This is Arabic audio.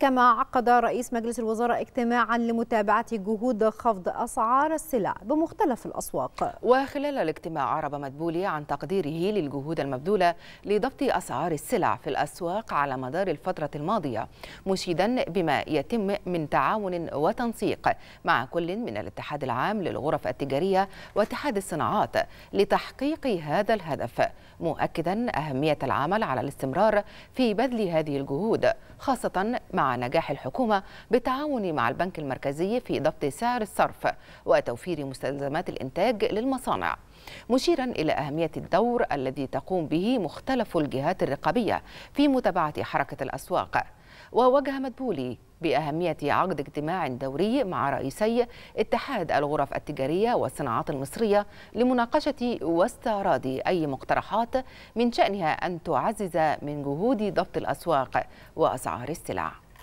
كما عقد رئيس مجلس الوزراء اجتماعا لمتابعة جهود خفض أسعار السلع بمختلف الأسواق وخلال الاجتماع عرب مدبولي عن تقديره للجهود المبذولة لضبط أسعار السلع في الأسواق على مدار الفترة الماضية مشيدا بما يتم من تعاون وتنسيق مع كل من الاتحاد العام للغرف التجارية واتحاد الصناعات لتحقيق هذا الهدف مؤكدا أهمية العمل على الاستمرار في بذل هذه الجهود خاصة مع مع نجاح الحكومة بالتعاون مع البنك المركزي في ضبط سعر الصرف وتوفير مستلزمات الإنتاج للمصانع مشيرا إلى أهمية الدور الذي تقوم به مختلف الجهات الرقابية في متابعة حركة الأسواق ووجه مدبولي بأهمية عقد اجتماع دوري مع رئيسي اتحاد الغرف التجارية والصناعات المصرية لمناقشة واستعراض أي مقترحات من شأنها أن تعزز من جهود ضبط الأسواق وأسعار السلع